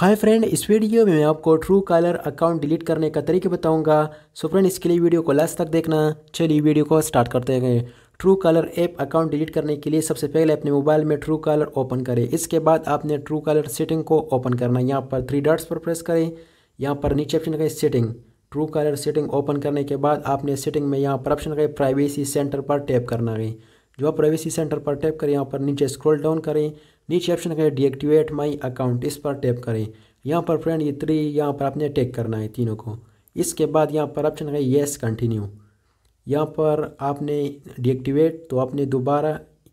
hi friend इस video में मैं आपको ट्रू कॉलर अकाउंट डिलीट करने का तरीके बताऊंगा सो फ्रेंड इसके लिए वीडियो को लास्ट तक देखना चलिए वीडियो को स्टार्ट करते हैं Truecaller app account delete करने के लिए सबसे पहले अपने मोबाइल में ट्रू कॉलर ओपन करें इसके बाद आपने ट्रू कॉलर सेटिंग को ओपन करना यहाँ पर थ्री डॉट्स पर प्रेस करें यहाँ पर नीचे ऑप्शन का setting Truecaller setting open करने के बाद आपने सेटिंग में यहाँ पर ऑप्शन का प्राइवेसी सेंटर पर टैप करना है जो आप प्राइवेसी सेंटर पर टैप करें यहाँ पर नीचे स्क्रॉल डाउन करें नीचे ऑप्शन करें डीएक्टिवेट माई अकाउंट इस पर टैप करें यहाँ पर फ्रेंड ये थ्री यहाँ पर आपने टैग करना है तीनों को इसके बाद यहाँ पर ऑप्शन है येस कंटिन्यू यहाँ पर आपने डीएक्टिवेट तो आपने दोबारा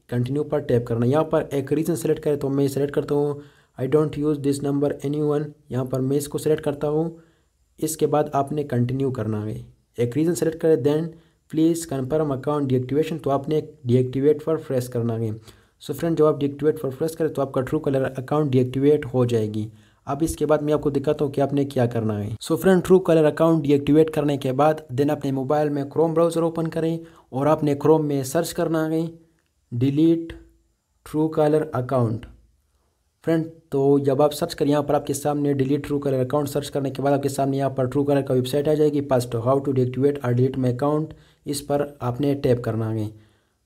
कंटिन्यू पर टैप करना यहाँ पर एक रीज़न सेलेक्ट करें तो मैं सेलेक्ट करता हूँ I don't use this number any one यहाँ पर मैं इसको सेलेक्ट करता हूँ इसके बाद आपने कंटिन्यू करना है एक रीज़न सेलेक्ट करें then please confirm account deactivation तो आपने डीएक्टिवेट फॉर फ्रेश करना है सो फ्रेंड जब आप डीएक्टिवेट फॉर फ्रेश करें तो आपका ट्रू कलर अकाउंट डीएक्टिवेट हो जाएगी अब इसके बाद मैं आपको दिखाता हूँ कि आपने क्या करना है so friend Truecaller account deactivate करने के बाद देन अपने मोबाइल में क्रोम ब्राउज़र ओपन करें और आपने क्रोम में सर्च करना है delete Truecaller account friend तो जब आप सर्च करें यहाँ पर आपके सामने delete Truecaller account search करने के बाद आपके सामने यहाँ पर ट्रू कलर का वेबसाइट आ जाएगी past how to deactivate or delete my account इस पर आपने टैप करना है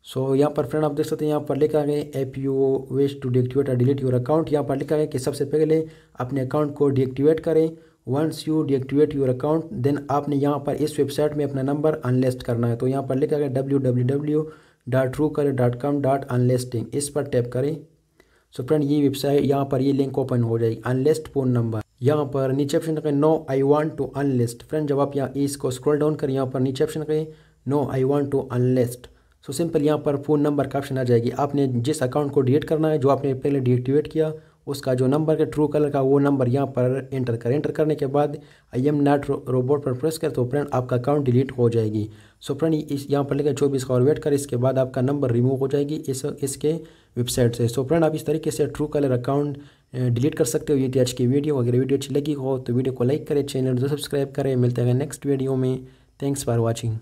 सो so, यहाँ पर फ्रेंड आप देख सकते हैं यहाँ पर लिखा गया if you uh wish to deactivate और डिलीट योर अकाउंट यहाँ पर लिखा गया कि सबसे पहले अपने अकाउंट को डिएक्टिवेट करें once you deactivate your account then आपने यहाँ पर इस वेबसाइट में अपना नंबर अनलिस्ट करना है तो यहाँ पर लिखा गया डब्ल्यू डब्ल्यू डब्ल्यू डॉट रू कर डॉट कॉम डॉट अनलिस्टिंग इस पर टैप करें सो so, फ्रेंड ये वेबसाइट यहाँ पर ये लिंक ओपन हो जाएगी अनलिस्ट फ़ोन नंबर यहाँ पर नीचे option no I want to unlist friend जब आप यहाँ इसको स्क्रॉल डाउन करें यहाँ पर नीचे ऑप्शन करें no I want to unlist so simple यहाँ पर फ़ोन नंबर का ऑप्शन आ जाएगी आपने जिस अकाउंट को डिलीट करना है जो आपने पहले डिएक्टिवेट किया उसका जो नंबर का ट्रू कलर का वो नंबर यहाँ पर एंटर करें एंटर करने के बाद आई एम नॉट रोबोट पर प्रेस कर तो फ्रेंड आपका अकाउंट डिलीट हो जाएगी सो फ्रेंड इस यहाँ पर लेकर चौबीस का और वेट कर इसके बाद आपका नंबर रिमूव हो जाएगी इस इसके वेबसाइट से सो फ्रेंड आप इस तरीके से ट्रू कलर अकाउंट डिलीट कर सकते हो ये थी आज की वीडियो अगर वीडियो अच्छी लगी हो तो वीडियो को लाइक करें चैनल को सब्सक्राइब करें मिलते हैं नेक्स्ट वीडियो में थैंक्स फॉर वॉचिंग